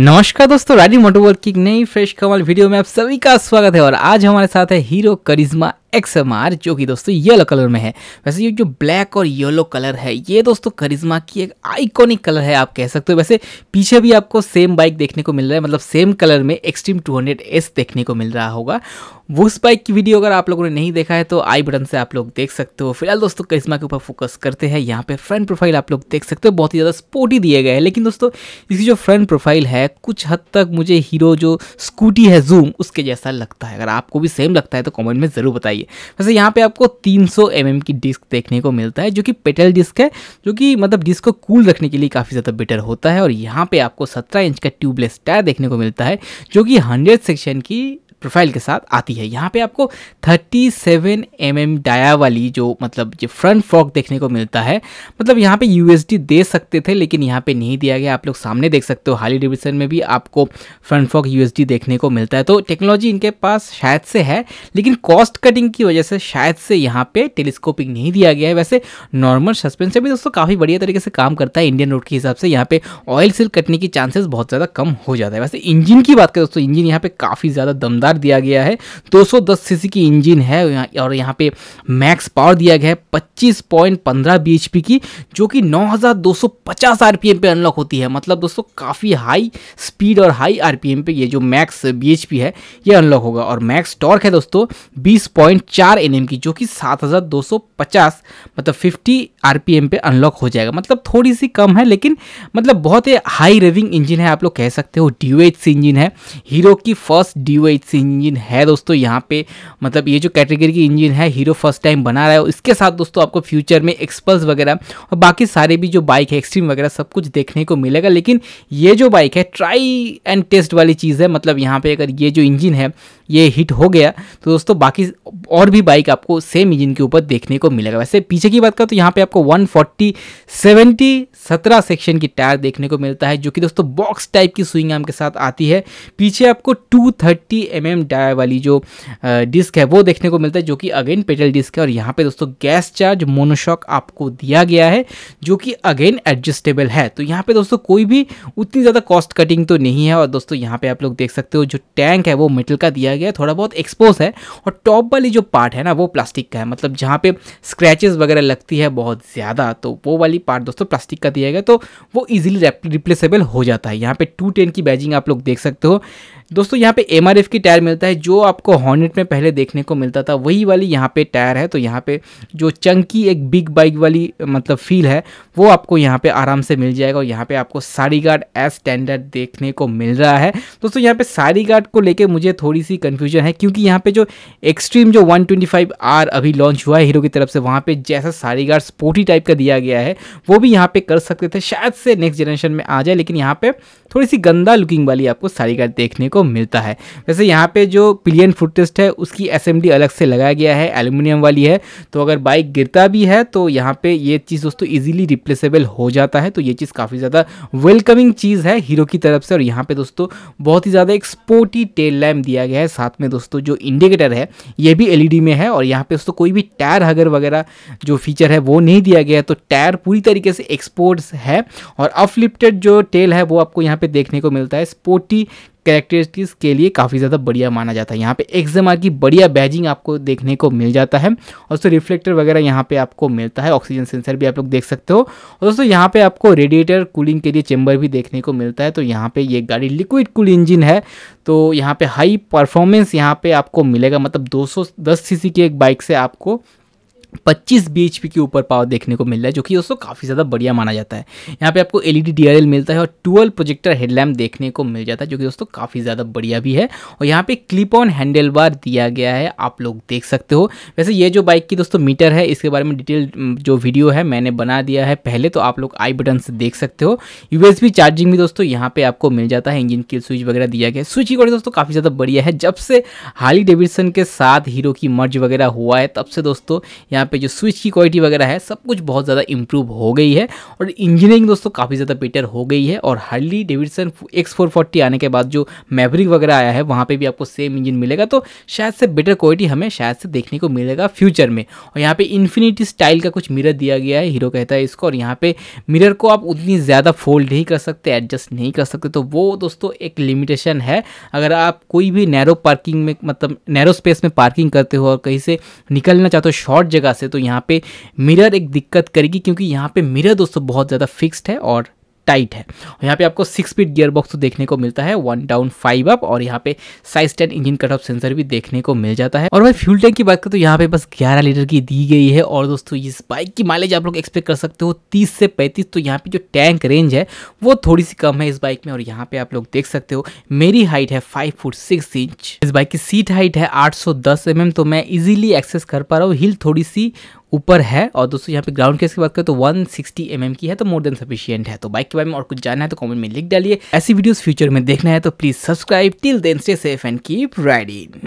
नमस्कार दोस्तों रानी मोटोवर्क की नई फ्रेश कमाल वीडियो में आप सभी का स्वागत है और आज हमारे साथ है Hero Karizma X M R जो कि दोस्तों येलो कलर में है वैसे ये जो ब्लैक और येलो कलर है ये दोस्तों करिश्मा की एक आइकॉनिक कलर है आप कह सकते हो वैसे पीछे भी आपको सेम बाइक देखने को मिल रहा है मतलब सेम कलर में एक्सट्रीम 200 एस देखने को मिल रहा होगा वो बाइक की वीडियो अगर आप लोगों ने नहीं देखा है तो आई बटन से आप लोग देख सकते हो फिलहाल दोस्तों करिश्मा के ऊपर फोकस करते हैं यहाँ पे फ्रंट प्रोफाइल आप लोग देख सकते हो बहुत ही ज़्यादा स्पोर्टी दिए गए हैं लेकिन दोस्तों इसकी जो फ्रंट प्रोफाइल है कुछ हद तक मुझे हीरो जो स्कूटी है जूम उसके जैसा लगता है अगर आपको भी सेम लगता है तो कॉमेंट में ज़रूर बताइए वैसे यहाँ पर आपको तीन सौ mm की डिस्क देखने को मिलता है जो कि पेटल डिस्क है जो कि मतलब डिस्क को कूल रखने के लिए काफ़ी ज़्यादा बेटर होता है और यहाँ पर आपको सत्रह इंच का ट्यूबलेस टायर देखने को मिलता है जो कि हंड्रेड सेक्शन की प्रोफाइल के साथ आती है यहाँ पे आपको 37 सेवन mm डाया वाली जो मतलब जो फ्रंट फॉक देखने को मिलता है मतलब यहाँ पे यूएसडी दे सकते थे लेकिन यहाँ पे नहीं दिया गया आप लोग सामने देख सकते हो हाली डिविजन में भी आपको फ्रंट फॉक यूएसडी देखने को मिलता है तो टेक्नोलॉजी इनके पास शायद से है लेकिन कॉस्ट कटिंग की वजह से शायद से यहाँ पर टेलीस्कोपिंग नहीं दिया गया है वैसे नॉर्मल सस्पेंसर भी दोस्तों काफ़ी बढ़िया तरीके से काम करता है इंडियन रोड के हिसाब से यहाँ पर ऑयल सिल कटने की चांसेस बहुत ज़्यादा कम हो जाता है वैसे इंजन की बात करें दोस्तों इंजन यहाँ पर काफ़ी ज़्यादा दमदार आर दिया गया है 210 सीसी की इंजन है और यहाँ पे मैक्स पावर दिया गया है 25.15 bhp की जो कि 9250 rpm पे अनलॉक होती है मतलब दोस्तों काफ़ी हाई स्पीड और हाई आरपीएम पे ये जो मैक्स बीएचपी है ये अनलॉक होगा और मैक्स टॉर्क है दोस्तों 20.4 एनएम की जो कि 7250 मतलब 50 आरपीएम पे अनलॉक हो जाएगा मतलब थोड़ी सी कम है लेकिन मतलब बहुत ही हाई रेविंग इंजन है आप लोग कह सकते हो डी इंजन है हीरो की फर्स्ट डी सी इंजन है दोस्तों यहाँ पे मतलब ये जो कैटेगरी की इंजन है हीरो फर्स्ट टाइम बना रहा है इसके साथ दोस्तों आपको फ्यूचर में एक्सपल्स वगैरह और बाकी सारे भी जो बाइक है एक्सट्रीम वगैरह सब कुछ देखने को मिलेगा लेकिन ये जो बाइक है ट्राई एंड टेस्ट वाली चीज़ है मतलब यहाँ पर अगर ये जो इंजिन है ये हिट हो गया तो दोस्तों बाकी और भी बाइक आपको सेम इंजन के ऊपर देखने को मिलेगा वैसे पीछे की बात करें तो यहाँ पर आपको वन फोर्टी सत्रह सेक्शन की टायर देखने को मिलता है जो कि दोस्तों बॉक्स टाइप की स्विंग आर्म के साथ आती है पीछे आपको टू थर्टी एम एम डायर वाली जो डिस्क है वो देखने को मिलता है जो कि अगेन पेटल डिस्क है और यहाँ पे दोस्तों गैस चार्ज मोनोशॉक आपको दिया गया है जो कि अगेन एडजस्टेबल है तो यहाँ पे दोस्तों कोई भी उतनी ज़्यादा कॉस्ट कटिंग तो नहीं है और दोस्तों यहाँ पे आप लोग देख सकते हो जो टैंक है वो मेटल का दिया गया है थोड़ा बहुत एक्सपोज है और टॉप वाली जो पार्ट है ना वो प्लास्टिक का है मतलब जहाँ पे स्क्रैचेज वगैरह लगती है बहुत ज़्यादा तो वो वाली पार्ट दोस्तों प्लास्टिक का दिया गया तो वो इजीली रिप्लेसेबल हो जाता है यहाँ पे टू टेन की बैजिंग आप लोग देख सकते हो दोस्तों यहाँ पे एम की टायर मिलता है जो आपको हॉर्नेट में पहले देखने को मिलता था वही वाली यहाँ पे टायर है तो यहाँ पे जो चंकी एक बिग बाइक वाली मतलब फील है वो आपको यहाँ पे आराम से मिल जाएगा और यहाँ पे आपको साड़ी गार्ड एज स्टैंडर्ड देखने को मिल रहा है दोस्तों यहाँ पे साड़ी गार्ड को लेके मुझे थोड़ी सी कन्फ्यूजन है क्योंकि यहाँ पे जो एक्सट्रीम जो वन आर अभी लॉन्च हुआ है हीरो की तरफ से वहाँ पे जैसा साड़ी गार्ड स्पोर्टी टाइप का दिया गया है वो भी यहाँ पे कर सकते थे शायद से नेक्स्ट जनरेशन में आ जाए लेकिन यहाँ पे थोड़ी सी गंदा लुकिंग वाली आपको सारी कार देखने को मिलता है वैसे यहाँ पे जो पिलियन फुट टेस्ट है उसकी एस अलग से लगाया गया है एल्यूमिनियम वाली है तो अगर बाइक गिरता भी है तो यहाँ पर ये चीज़ दोस्तों ईजिली रिप्लेसेबल हो जाता है तो ये चीज़ काफ़ी ज़्यादा वेलकमिंग चीज़ है हीरो की तरफ से और यहाँ पर दोस्तों बहुत ही ज़्यादा एक स्पोर्टी टेल लैम्प दिया गया है साथ में दोस्तों जो इंडिकेटर है ये भी एलईडी e में है और यहाँ पे दोस्तों कोई भी टायर हगर वगैरह जो फीचर है वो नहीं दिया गया है तो टायर पूरी तरीके से एक्सपोर्ट फोर्स है और अपलिफ्टेड जो टेल है वो आपको यहाँ पे देखने को मिलता है स्पोर्टी कैरेक्टरिस्टिक्स के लिए काफ़ी ज़्यादा बढ़िया माना जाता है यहाँ पे एक्सएमआर की बढ़िया बैजिंग आपको देखने को मिल जाता है और दोस्तों रिफ्लेक्टर वगैरह यहाँ पे आपको मिलता है ऑक्सीजन सेंसर भी आप लोग देख सकते हो और दोस्तों यहाँ पे आपको रेडिएटर कूलिंग के लिए चेंबर भी देखने को मिलता है तो यहाँ पर ये गाड़ी लिक्विड कूल इंजिन है तो यहाँ पर हाई परफॉर्मेंस यहाँ पर आपको मिलेगा मतलब दो सौ की एक बाइक से आपको 25 बी के ऊपर पावर देखने को मिल रहा है जो कि दोस्तों काफ़ी ज़्यादा बढ़िया माना जाता है यहाँ पे आपको एल ई e मिलता है और ट्वेल्व प्रोजेक्टर हेडलैम्प देखने को मिल जाता है जो कि दोस्तों काफ़ी ज़्यादा बढ़िया भी है और यहाँ पे क्लिप ऑन हैंडल बार दिया गया है आप लोग देख सकते हो वैसे ये जो बाइक की दोस्तों मीटर है इसके बारे में डिटेल जो वीडियो है मैंने बना दिया है पहले तो आप लोग आई बटन से देख सकते हो यू चार्जिंग भी दोस्तों यहाँ पर आपको मिल जाता है इंजन की स्विच वगैरह दिया गया है स्विच की दोस्तों काफ़ी ज़्यादा बढ़िया है जब से हाली डेविडसन के साथ हीरो की मर्ज वगैरह हुआ है तब से दोस्तों यहाँ यहाँ पे जो स्विच की क्वालिटी वगैरह है सब कुछ बहुत ज़्यादा इंप्रूव हो गई है और इंजीनियरिंग दोस्तों काफ़ी ज़्यादा बेटर हो गई है और हार्ली डेविडसन एक्स आने के बाद जो मैब्रिक वगैरह आया है वहाँ पर भी आपको सेम इंजन मिलेगा तो शायद से बेटर क्वालिटी हमें शायद से देखने को मिलेगा फ्यूचर में और यहाँ पर इन्फिनिटी स्टाइल का कुछ मिरर दिया गया है हीरो कहता है इसको और यहाँ पर मिरर को आप उतनी ज़्यादा फोल्ड नहीं कर सकते एडजस्ट नहीं कर सकते तो वो दोस्तों एक लिमिटेशन है अगर आप कोई भी नैरो पार्किंग में मतलब नैरो स्पेस में पार्किंग करते हो और कहीं से निकलना चाहते हो शॉर्ट जगह से तो यहाँ पे मिरर एक दिक्कत करेगी क्योंकि यहाँ पे मिरर दोस्तों बहुत ज़्यादा फिक्स्ड है और टाइट है यहाँ पे आपको सिक्स स्पीड गियर बॉक्स देखने को मिलता है वन डाउन फाइव अप और यहाँ पे size ten engine cut off sensor भी देखने को मिल जाता है और भाई फ्यूल टैंक की बात करें तो यहाँ पे बस ग्यारह लीटर की दी गई है और दोस्तों इस बाइक की माइलेज आप लोग एक्सपेक्ट कर सकते हो तीस से पैंतीस तो यहाँ पे जो टैंक रेंज है वो थोड़ी सी कम है इस बाइक में और यहाँ पे आप लोग देख सकते हो मेरी हाइट है फाइव फुट सिक्स इंच इस बाइक की सीट हाइट है आठ सौ mm तो मैं इजिली एक्सेस कर पा रहा हूँ हिल थोड़ी सी ऊपर है और दोस्तों यहाँ पे ग्राउंड केस की बात करें तो 160 सिक्सटी mm की है तो मोर देन सफिशियंट है तो बाइक के बारे में और कुछ जानना है तो कमेंट में लिख डालिए ऐसी वीडियोस फ्यूचर में देखना है तो please subscribe till then stay safe and keep riding